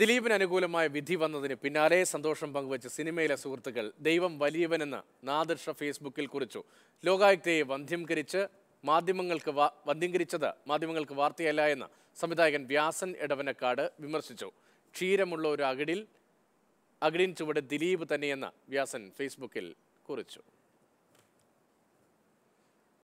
ദിലീപിന് അനുകൂലമായ വിധി വന്നതിന് പിന്നാലെ സന്തോഷം പങ്കുവച്ച സിനിമയിലെ സുഹൃത്തുക്കൾ ദൈവം വലിയവനെന്ന് നാദർഷ ഫേസ്ബുക്കിൽ കുറിച്ചു ലോകായുക്തയെ വന്ധ്യംകരിച്ച് മാധ്യമങ്ങൾക്ക് വന്ധ്യംകരിച്ചത് മാധ്യമങ്ങൾക്ക് വാർത്തയല്ല എന്ന് സംവിധായകൻ വ്യാസൻ എടവനക്കാട് വിമർശിച്ചു ക്ഷീരമുള്ള ഒരു അകിടിൽ അകിടിൻ ചുവട് ദിലീപ് തന്നെയെന്ന് വ്യാസൻ ഫേസ്ബുക്കിൽ കുറിച്ചു